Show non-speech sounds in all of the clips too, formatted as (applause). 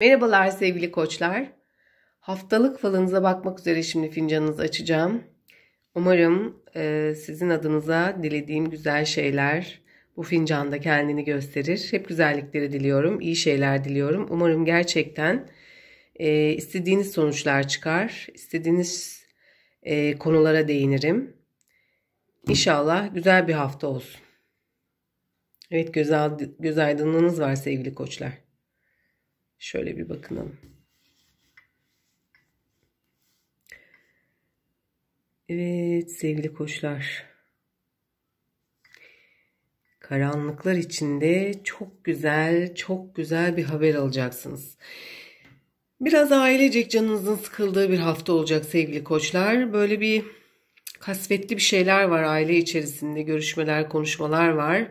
Merhabalar sevgili koçlar. Haftalık falınıza bakmak üzere şimdi fincanınızı açacağım. Umarım e, sizin adınıza dilediğim güzel şeyler bu fincanda kendini gösterir. Hep güzellikleri diliyorum, iyi şeyler diliyorum. Umarım gerçekten e, istediğiniz sonuçlar çıkar, istediğiniz e, konulara değinirim. İnşallah güzel bir hafta olsun. Evet göz, göz aydınlığınız var sevgili koçlar. Şöyle bir bakınalım. Evet sevgili koçlar. Karanlıklar içinde çok güzel, çok güzel bir haber alacaksınız. Biraz ailecek canınızın sıkıldığı bir hafta olacak sevgili koçlar. Böyle bir kasvetli bir şeyler var aile içerisinde. Görüşmeler, konuşmalar var.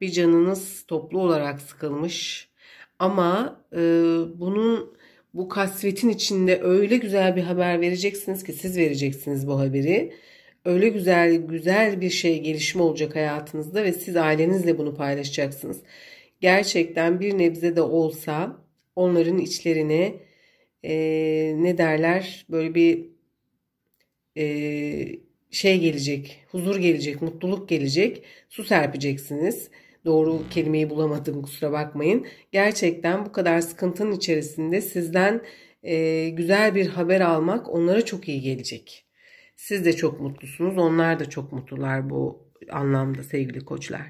Bir canınız toplu olarak sıkılmış. Ama e, bunun bu kasvetin içinde öyle güzel bir haber vereceksiniz ki siz vereceksiniz bu haberi. Öyle güzel güzel bir şey gelişme olacak hayatınızda ve siz ailenizle bunu paylaşacaksınız. Gerçekten bir nebze de olsa onların içlerine e, ne derler böyle bir e, şey gelecek, huzur gelecek, mutluluk gelecek, su serpeceksiniz.'' doğru kelimeyi bulamadım kusura bakmayın. Gerçekten bu kadar sıkıntının içerisinde sizden e, güzel bir haber almak onlara çok iyi gelecek. Siz de çok mutlusunuz. Onlar da çok mutlular bu anlamda sevgili koçlar.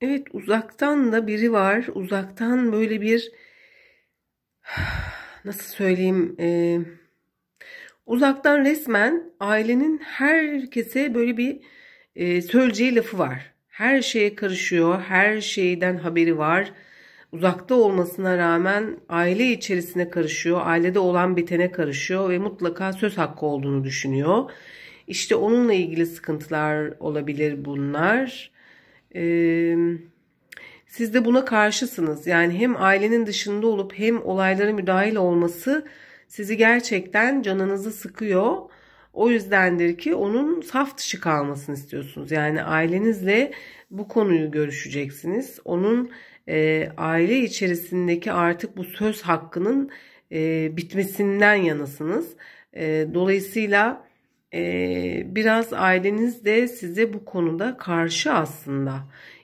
Evet uzaktan da biri var. Uzaktan böyle bir nasıl söyleyeyim e, uzaktan resmen ailenin herkese böyle bir e, söyleyeceği lafı var. Her şeye karışıyor, her şeyden haberi var. Uzakta olmasına rağmen aile içerisine karışıyor, ailede olan bitene karışıyor ve mutlaka söz hakkı olduğunu düşünüyor. İşte onunla ilgili sıkıntılar olabilir bunlar. Ee, siz de buna karşısınız. Yani hem ailenin dışında olup hem olaylara müdahil olması sizi gerçekten canınızı sıkıyor. O yüzdendir ki onun saf dışı kalmasını istiyorsunuz. Yani ailenizle bu konuyu görüşeceksiniz. Onun e, aile içerisindeki artık bu söz hakkının e, bitmesinden yanasınız. E, dolayısıyla e, biraz aileniz de size bu konuda karşı aslında.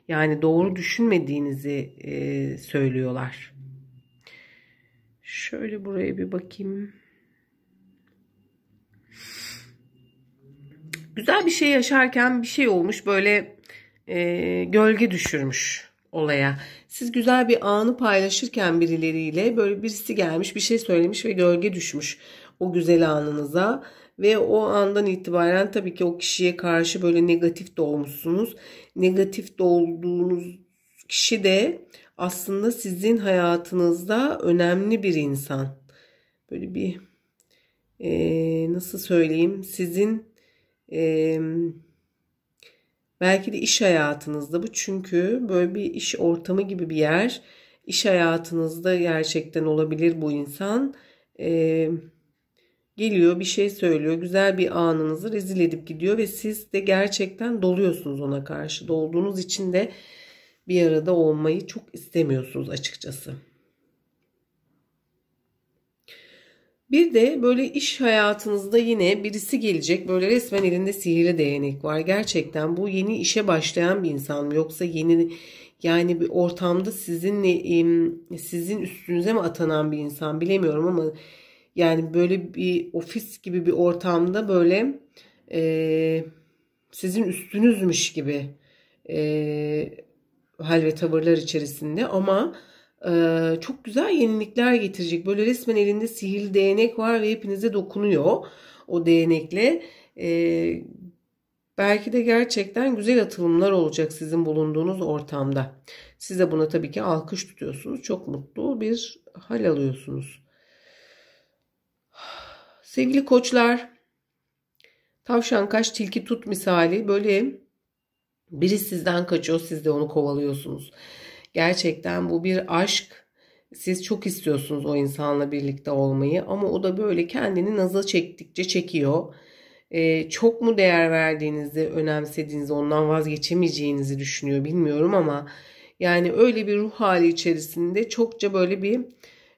Yani doğru düşünmediğinizi e, söylüyorlar. Şöyle buraya bir bakayım. güzel bir şey yaşarken bir şey olmuş böyle e, gölge düşürmüş olaya. Siz güzel bir anı paylaşırken birileriyle böyle birisi gelmiş bir şey söylemiş ve gölge düşmüş o güzel anınıza ve o andan itibaren tabii ki o kişiye karşı böyle negatif doğmuşsunuz. Negatif doğduğunuz kişi de aslında sizin hayatınızda önemli bir insan. Böyle bir ee, nasıl söyleyeyim sizin ee, belki de iş hayatınızda bu çünkü böyle bir iş ortamı gibi bir yer. iş hayatınızda gerçekten olabilir bu insan. Ee, geliyor bir şey söylüyor güzel bir anınızı rezil edip gidiyor ve siz de gerçekten doluyorsunuz ona karşı dolduğunuz için de bir arada olmayı çok istemiyorsunuz açıkçası. Bir de böyle iş hayatınızda yine birisi gelecek böyle resmen elinde sihirli değnek var. Gerçekten bu yeni işe başlayan bir insan mı yoksa yeni yani bir ortamda sizinle sizin üstünüze mi atanan bir insan bilemiyorum ama yani böyle bir ofis gibi bir ortamda böyle e, sizin üstünüzmüş gibi e, hal ve tavırlar içerisinde ama ee, çok güzel yenilikler getirecek. Böyle resmen elinde sihirli değnek var ve hepinize dokunuyor o değnekle. Ee, belki de gerçekten güzel atılımlar olacak sizin bulunduğunuz ortamda. Siz de buna tabii ki alkış tutuyorsunuz. Çok mutlu bir hal alıyorsunuz. Sevgili koçlar, tavşan kaç tilki tut misali böyle biri sizden kaçıyor siz de onu kovalıyorsunuz. Gerçekten bu bir aşk. Siz çok istiyorsunuz o insanla birlikte olmayı ama o da böyle kendini naza çektikçe çekiyor. Ee, çok mu değer verdiğinizi, önemsediğinizi, ondan vazgeçemeyeceğinizi düşünüyor bilmiyorum ama yani öyle bir ruh hali içerisinde çokça böyle bir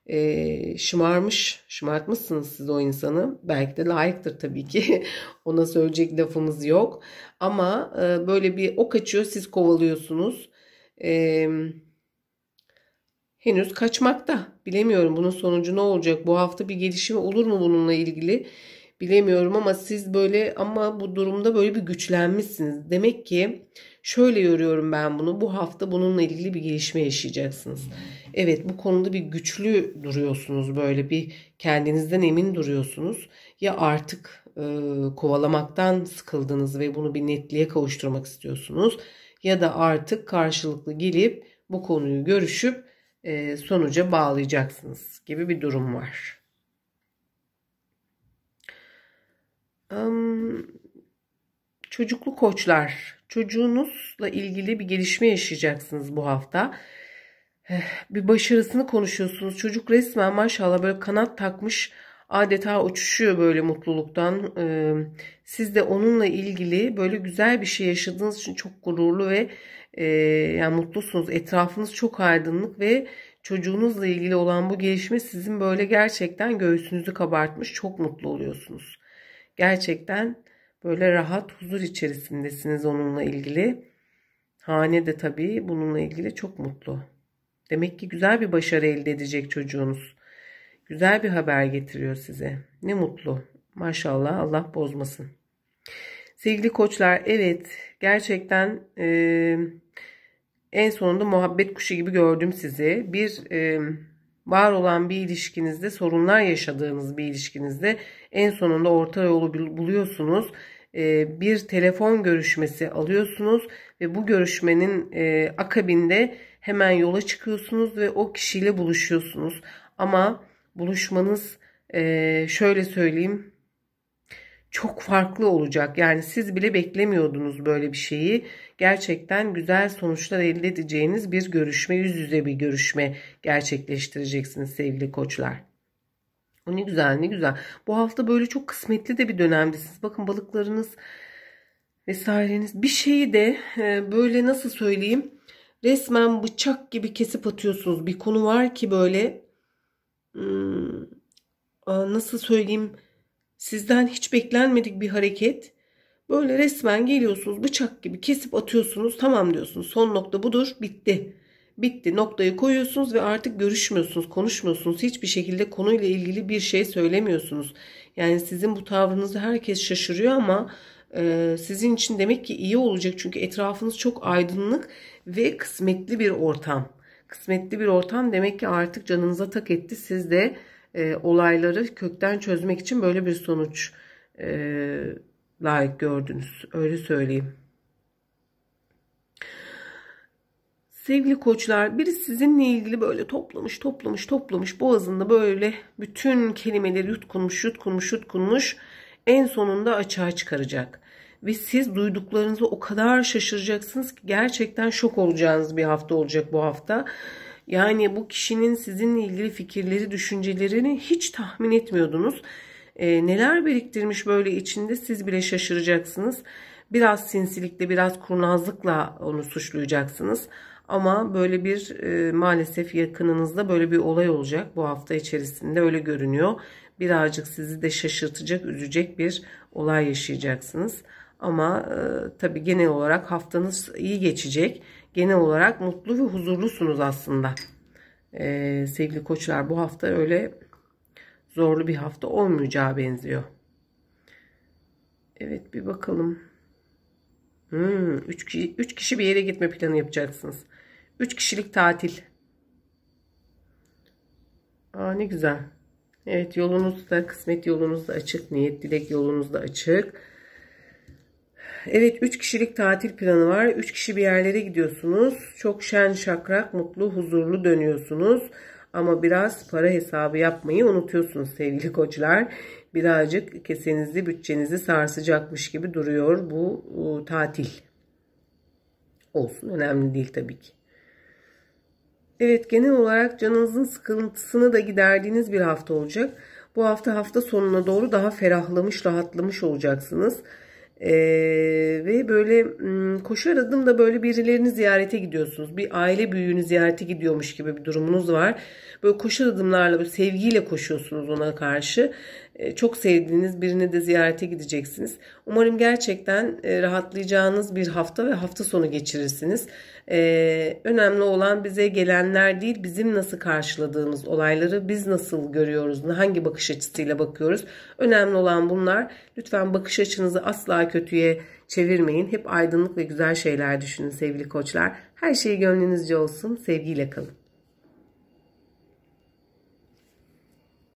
e, şımarmış, şımartmışsınız siz o insanı. Belki de layıktır tabii ki. (laughs) Ona söyleyecek lafımız yok. Ama e, böyle bir o kaçıyor, siz kovalıyorsunuz. E, henüz kaçmakta. Bilemiyorum bunun sonucu ne olacak. Bu hafta bir gelişme olur mu bununla ilgili? Bilemiyorum ama siz böyle ama bu durumda böyle bir güçlenmişsiniz. Demek ki şöyle yoruyorum ben bunu. Bu hafta bununla ilgili bir gelişme yaşayacaksınız. Evet bu konuda bir güçlü duruyorsunuz. Böyle bir kendinizden emin duruyorsunuz. Ya artık e, kovalamaktan sıkıldınız ve bunu bir netliğe kavuşturmak istiyorsunuz. Ya da artık karşılıklı gelip bu konuyu görüşüp e, sonuca bağlayacaksınız gibi bir durum var. çocuklu koçlar, çocuğunuzla ilgili bir gelişme yaşayacaksınız bu hafta. Eh, bir başarısını konuşuyorsunuz. Çocuk resmen maşallah böyle kanat takmış adeta uçuşuyor böyle mutluluktan. Siz de onunla ilgili böyle güzel bir şey yaşadığınız için çok gururlu ve e, yani mutlusunuz. Etrafınız çok aydınlık ve çocuğunuzla ilgili olan bu gelişme sizin böyle gerçekten göğsünüzü kabartmış. Çok mutlu oluyorsunuz. Gerçekten böyle rahat huzur içerisindesiniz onunla ilgili. Hane de tabii bununla ilgili çok mutlu. Demek ki güzel bir başarı elde edecek çocuğunuz. Güzel bir haber getiriyor size. Ne mutlu. Maşallah Allah bozmasın. Sevgili koçlar evet gerçekten e, en sonunda muhabbet kuşu gibi gördüm sizi. Bir e, var olan bir ilişkinizde sorunlar yaşadığınız bir ilişkinizde en sonunda orta yolu buluyorsunuz. E, bir telefon görüşmesi alıyorsunuz ve bu görüşmenin e, akabinde hemen yola çıkıyorsunuz ve o kişiyle buluşuyorsunuz. Ama buluşmanız e, şöyle söyleyeyim çok farklı olacak. Yani siz bile beklemiyordunuz böyle bir şeyi. Gerçekten güzel sonuçlar elde edeceğiniz bir görüşme, yüz yüze bir görüşme gerçekleştireceksiniz sevgili koçlar. O ne güzel ne güzel. Bu hafta böyle çok kısmetli de bir dönemdesiniz. Bakın balıklarınız vesaireniz bir şeyi de e, böyle nasıl söyleyeyim resmen bıçak gibi kesip atıyorsunuz. Bir konu var ki böyle hmm, nasıl söyleyeyim Sizden hiç beklenmedik bir hareket. Böyle resmen geliyorsunuz bıçak gibi kesip atıyorsunuz. Tamam diyorsunuz. Son nokta budur. Bitti. Bitti. Noktayı koyuyorsunuz ve artık görüşmüyorsunuz, konuşmuyorsunuz. Hiçbir şekilde konuyla ilgili bir şey söylemiyorsunuz. Yani sizin bu tavrınızı herkes şaşırıyor ama e, sizin için demek ki iyi olacak. Çünkü etrafınız çok aydınlık ve kısmetli bir ortam. Kısmetli bir ortam demek ki artık canınıza tak etti. Siz de e, olayları kökten çözmek için böyle bir sonuç e, layık gördünüz. Öyle söyleyeyim. Sevgili koçlar, biri sizinle ilgili böyle toplamış, toplamış, toplamış, boğazında böyle bütün kelimeleri yutkunmuş, yutkunmuş, yutkunmuş en sonunda açığa çıkaracak. Ve siz duyduklarınızı o kadar şaşıracaksınız ki gerçekten şok olacağınız bir hafta olacak bu hafta. Yani bu kişinin sizinle ilgili fikirleri, düşüncelerini hiç tahmin etmiyordunuz. E, neler biriktirmiş böyle içinde siz bile şaşıracaksınız. Biraz sinsilikle, biraz kurnazlıkla onu suçlayacaksınız. Ama böyle bir e, maalesef yakınınızda böyle bir olay olacak bu hafta içerisinde öyle görünüyor. Birazcık sizi de şaşırtacak, üzecek bir olay yaşayacaksınız. Ama e, tabii genel olarak haftanız iyi geçecek. Genel olarak mutlu ve huzurlusunuz aslında. E, sevgili koçlar bu hafta öyle zorlu bir hafta olmayacağı benziyor. Evet bir bakalım. 3 hmm, üç kişi, üç kişi bir yere gitme planı yapacaksınız. 3 kişilik tatil. Aa, ne güzel. Evet yolunuzda kısmet yolunuzda açık. Niyet dilek yolunuzda da açık. Evet 3 kişilik tatil planı var. 3 kişi bir yerlere gidiyorsunuz. Çok şen şakrak, mutlu, huzurlu dönüyorsunuz. Ama biraz para hesabı yapmayı unutuyorsunuz sevgili koçlar. Birazcık kesenizi, bütçenizi sarsacakmış gibi duruyor bu e, tatil. Olsun önemli değil tabii ki. Evet genel olarak canınızın sıkıntısını da giderdiğiniz bir hafta olacak. Bu hafta hafta sonuna doğru daha ferahlamış, rahatlamış olacaksınız. E, ve böyle Hmm, koşu adımda böyle birilerini ziyarete gidiyorsunuz. Bir aile büyüğünü ziyarete gidiyormuş gibi bir durumunuz var. Böyle koşu adımlarla, böyle sevgiyle koşuyorsunuz ona karşı. E, çok sevdiğiniz birini de ziyarete gideceksiniz. Umarım gerçekten e, rahatlayacağınız bir hafta ve hafta sonu geçirirsiniz. E, önemli olan bize gelenler değil, bizim nasıl karşıladığımız olayları biz nasıl görüyoruz, hangi bakış açısıyla bakıyoruz. Önemli olan bunlar. Lütfen bakış açınızı asla kötüye çevirmeyin. Hep aydınlık ve güzel şeyler düşünün sevgili koçlar. Her şey gönlünüzce olsun. Sevgiyle kalın.